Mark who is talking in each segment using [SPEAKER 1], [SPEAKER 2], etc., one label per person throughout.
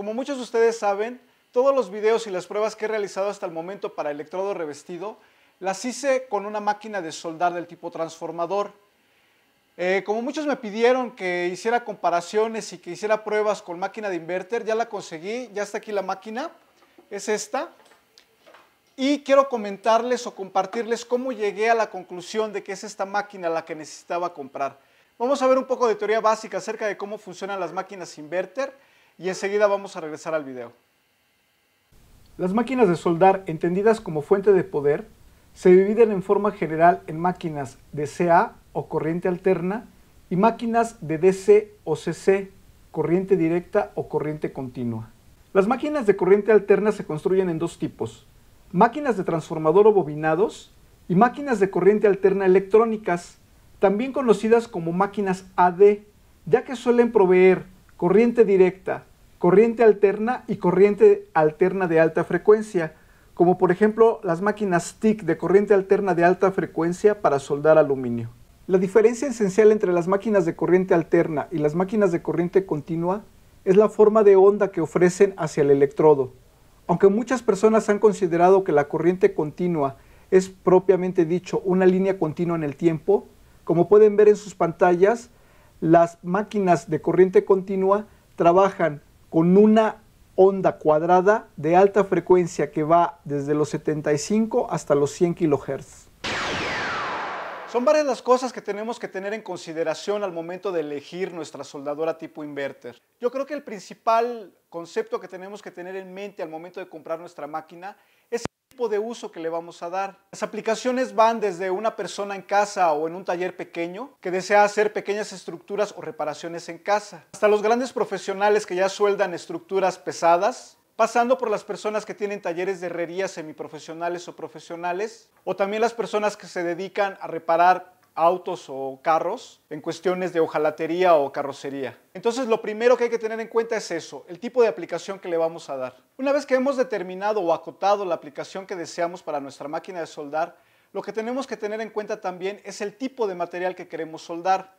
[SPEAKER 1] Como muchos de ustedes saben, todos los videos y las pruebas que he realizado hasta el momento para electrodo revestido las hice con una máquina de soldar del tipo transformador. Eh, como muchos me pidieron que hiciera comparaciones y que hiciera pruebas con máquina de inverter, ya la conseguí, ya está aquí la máquina, es esta. Y quiero comentarles o compartirles cómo llegué a la conclusión de que es esta máquina la que necesitaba comprar. Vamos a ver un poco de teoría básica acerca de cómo funcionan las máquinas inverter y enseguida vamos a regresar al video. Las máquinas de soldar, entendidas como fuente de poder, se dividen en forma general en máquinas de CA o corriente alterna y máquinas de DC o CC, corriente directa o corriente continua. Las máquinas de corriente alterna se construyen en dos tipos, máquinas de transformador o bobinados y máquinas de corriente alterna electrónicas, también conocidas como máquinas AD, ya que suelen proveer corriente directa, corriente alterna y corriente alterna de alta frecuencia, como por ejemplo las máquinas TIC de corriente alterna de alta frecuencia para soldar aluminio. La diferencia esencial entre las máquinas de corriente alterna y las máquinas de corriente continua es la forma de onda que ofrecen hacia el electrodo. Aunque muchas personas han considerado que la corriente continua es propiamente dicho una línea continua en el tiempo, como pueden ver en sus pantallas, las máquinas de corriente continua trabajan con una onda cuadrada de alta frecuencia que va desde los 75 hasta los 100 kHz. Son varias las cosas que tenemos que tener en consideración al momento de elegir nuestra soldadora tipo inverter. Yo creo que el principal concepto que tenemos que tener en mente al momento de comprar nuestra máquina de uso que le vamos a dar. Las aplicaciones van desde una persona en casa o en un taller pequeño que desea hacer pequeñas estructuras o reparaciones en casa, hasta los grandes profesionales que ya sueldan estructuras pesadas, pasando por las personas que tienen talleres de herrería semiprofesionales o profesionales, o también las personas que se dedican a reparar autos o carros en cuestiones de hojalatería o carrocería. Entonces lo primero que hay que tener en cuenta es eso, el tipo de aplicación que le vamos a dar. Una vez que hemos determinado o acotado la aplicación que deseamos para nuestra máquina de soldar, lo que tenemos que tener en cuenta también es el tipo de material que queremos soldar.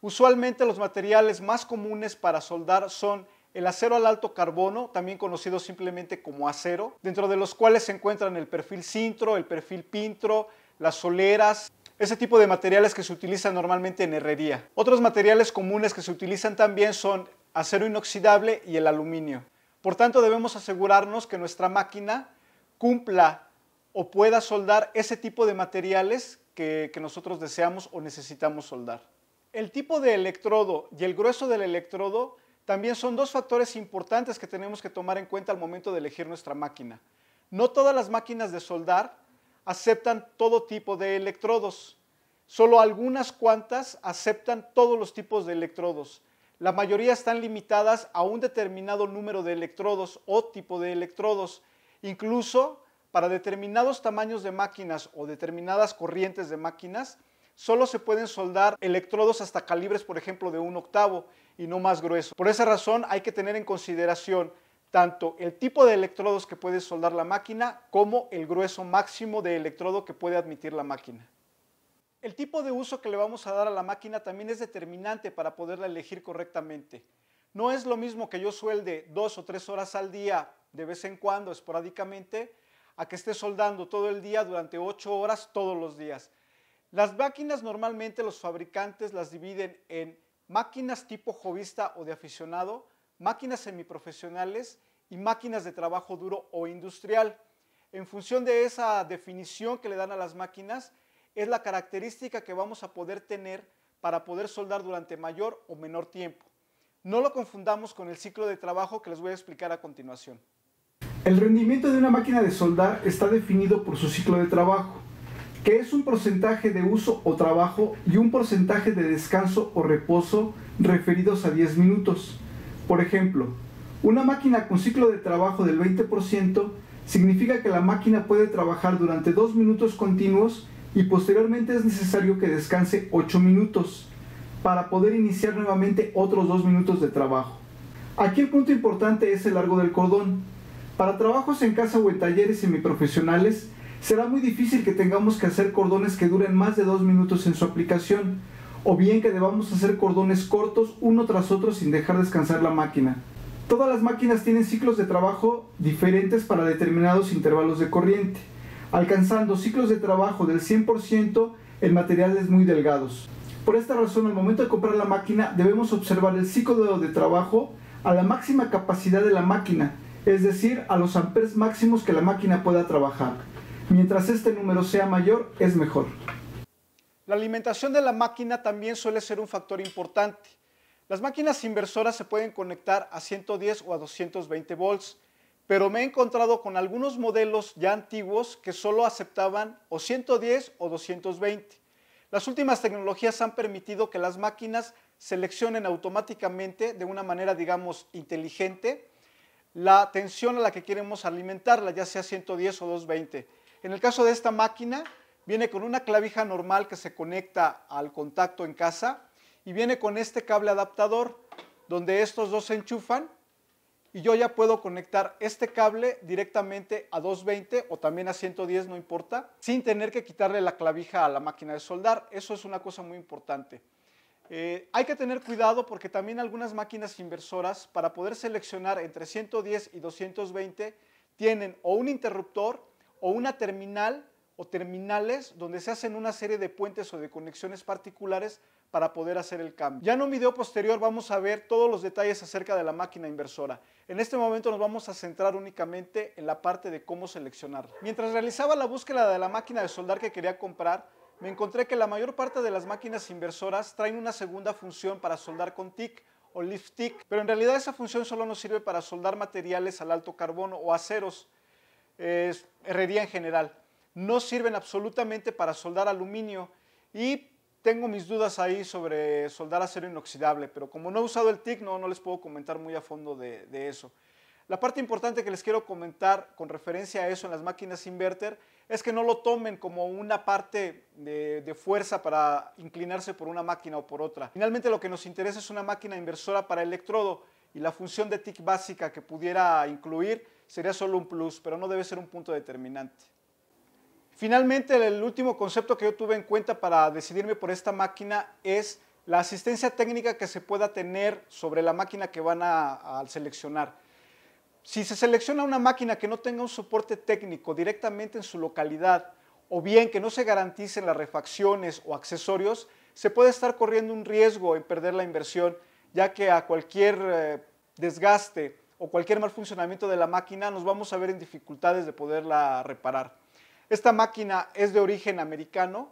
[SPEAKER 1] Usualmente los materiales más comunes para soldar son el acero al alto carbono, también conocido simplemente como acero, dentro de los cuales se encuentran el perfil cintro, el perfil pintro, las soleras, ese tipo de materiales que se utilizan normalmente en herrería. Otros materiales comunes que se utilizan también son acero inoxidable y el aluminio. Por tanto, debemos asegurarnos que nuestra máquina cumpla o pueda soldar ese tipo de materiales que, que nosotros deseamos o necesitamos soldar. El tipo de electrodo y el grueso del electrodo también son dos factores importantes que tenemos que tomar en cuenta al momento de elegir nuestra máquina. No todas las máquinas de soldar aceptan todo tipo de electrodos. Solo algunas cuantas aceptan todos los tipos de electrodos. La mayoría están limitadas a un determinado número de electrodos o tipo de electrodos. Incluso para determinados tamaños de máquinas o determinadas corrientes de máquinas, solo se pueden soldar electrodos hasta calibres, por ejemplo, de un octavo y no más grueso. Por esa razón hay que tener en consideración tanto el tipo de electrodos que puede soldar la máquina como el grueso máximo de electrodo que puede admitir la máquina. El tipo de uso que le vamos a dar a la máquina también es determinante para poderla elegir correctamente. No es lo mismo que yo suelde dos o tres horas al día de vez en cuando, esporádicamente, a que esté soldando todo el día durante ocho horas todos los días. Las máquinas normalmente los fabricantes las dividen en máquinas tipo jovista o de aficionado, máquinas semiprofesionales y máquinas de trabajo duro o industrial. En función de esa definición que le dan a las máquinas, es la característica que vamos a poder tener para poder soldar durante mayor o menor tiempo. No lo confundamos con el ciclo de trabajo que les voy a explicar a continuación. El rendimiento de una máquina de soldar está definido por su ciclo de trabajo, que es un porcentaje de uso o trabajo y un porcentaje de descanso o reposo referidos a 10 minutos. Por ejemplo, una máquina con ciclo de trabajo del 20% significa que la máquina puede trabajar durante dos minutos continuos y posteriormente es necesario que descanse 8 minutos para poder iniciar nuevamente otros dos minutos de trabajo. Aquí el punto importante es el largo del cordón. Para trabajos en casa o en talleres semiprofesionales será muy difícil que tengamos que hacer cordones que duren más de dos minutos en su aplicación, o bien que debamos hacer cordones cortos uno tras otro sin dejar descansar la máquina. Todas las máquinas tienen ciclos de trabajo diferentes para determinados intervalos de corriente, alcanzando ciclos de trabajo del 100% en materiales muy delgados. Por esta razón, al momento de comprar la máquina, debemos observar el ciclo de trabajo a la máxima capacidad de la máquina, es decir, a los amperes máximos que la máquina pueda trabajar. Mientras este número sea mayor, es mejor. La alimentación de la máquina también suele ser un factor importante. Las máquinas inversoras se pueden conectar a 110 o a 220 volts, pero me he encontrado con algunos modelos ya antiguos que solo aceptaban o 110 o 220. Las últimas tecnologías han permitido que las máquinas seleccionen automáticamente de una manera, digamos, inteligente la tensión a la que queremos alimentarla, ya sea 110 o 220. En el caso de esta máquina, viene con una clavija normal que se conecta al contacto en casa y viene con este cable adaptador donde estos dos se enchufan y yo ya puedo conectar este cable directamente a 220 o también a 110, no importa, sin tener que quitarle la clavija a la máquina de soldar. Eso es una cosa muy importante. Eh, hay que tener cuidado porque también algunas máquinas inversoras para poder seleccionar entre 110 y 220 tienen o un interruptor o una terminal o terminales donde se hacen una serie de puentes o de conexiones particulares para poder hacer el cambio. Ya en un video posterior vamos a ver todos los detalles acerca de la máquina inversora. En este momento nos vamos a centrar únicamente en la parte de cómo seleccionarla. Mientras realizaba la búsqueda de la máquina de soldar que quería comprar, me encontré que la mayor parte de las máquinas inversoras traen una segunda función para soldar con TIC o lift TIC, pero en realidad esa función solo nos sirve para soldar materiales al alto carbono o aceros, herrería en general no sirven absolutamente para soldar aluminio y tengo mis dudas ahí sobre soldar acero inoxidable, pero como no he usado el TIC, no, les puedo comentar muy a fondo de, eso. La parte importante que les quiero comentar con referencia a eso en las máquinas inverter es que no lo tomen como una parte de, de, fuerza para inclinarse por una máquina o por otra. Finalmente lo que nos interesa es una máquina inversora para electrodo y la función de TIC básica que pudiera incluir sería solo un plus, pero no debe ser un punto determinante. Finalmente, el último concepto que yo tuve en cuenta para decidirme por esta máquina es la asistencia técnica que se pueda tener sobre la máquina que van a, seleccionar. Si se selecciona una máquina que no tenga un soporte técnico directamente en su localidad o bien que no se garanticen las refacciones o accesorios, se puede estar corriendo un riesgo en perder la inversión, ya que a cualquier eh, desgaste o cualquier mal funcionamiento de la máquina nos vamos a ver en dificultades de poderla reparar. Esta máquina es de origen americano,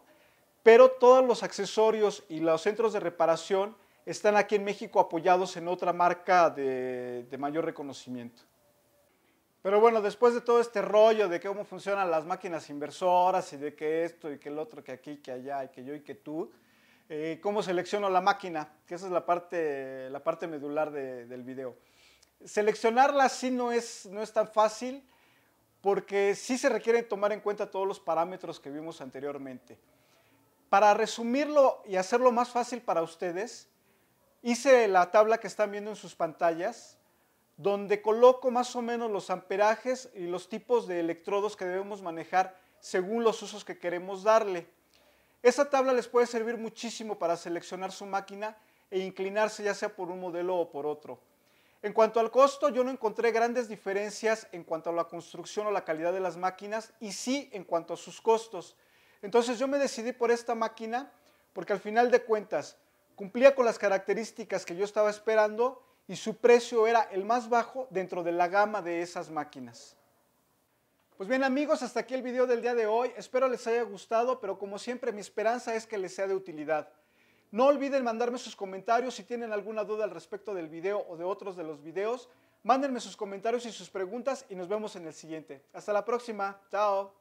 [SPEAKER 1] pero todos los accesorios y los centros de reparación están aquí en México apoyados en otra marca de, mayor reconocimiento. Pero bueno, después de todo este rollo de cómo funcionan las máquinas inversoras y de que esto y que el otro, que aquí, que allá y que yo y que tú, eh, cómo selecciono la máquina, que esa es la parte, la parte medular del video. Seleccionarla sí no no es tan fácil, porque sí se requieren tomar en cuenta todos los parámetros que vimos anteriormente. Para resumirlo y hacerlo más fácil para ustedes, hice la tabla que están viendo en sus pantallas, donde coloco más o menos los amperajes y los tipos de electrodos que debemos manejar según los usos que queremos darle. Esa tabla les puede servir muchísimo para seleccionar su máquina e inclinarse ya sea por un modelo o por otro. En cuanto al costo, yo no encontré grandes diferencias en cuanto a la construcción o la calidad de las máquinas y sí en cuanto a sus costos. Entonces yo me decidí por esta máquina porque al final de cuentas cumplía con las características que yo estaba esperando y su precio era el más bajo dentro de la gama de esas máquinas. Pues bien amigos, hasta aquí el video del día de hoy. Espero les haya gustado, pero como siempre mi esperanza es que les sea de utilidad. No olviden mandarme sus comentarios si tienen alguna duda al respecto del video o de otros de los videos. Mándenme sus comentarios y sus preguntas y nos vemos en el siguiente. Hasta la próxima. Chao.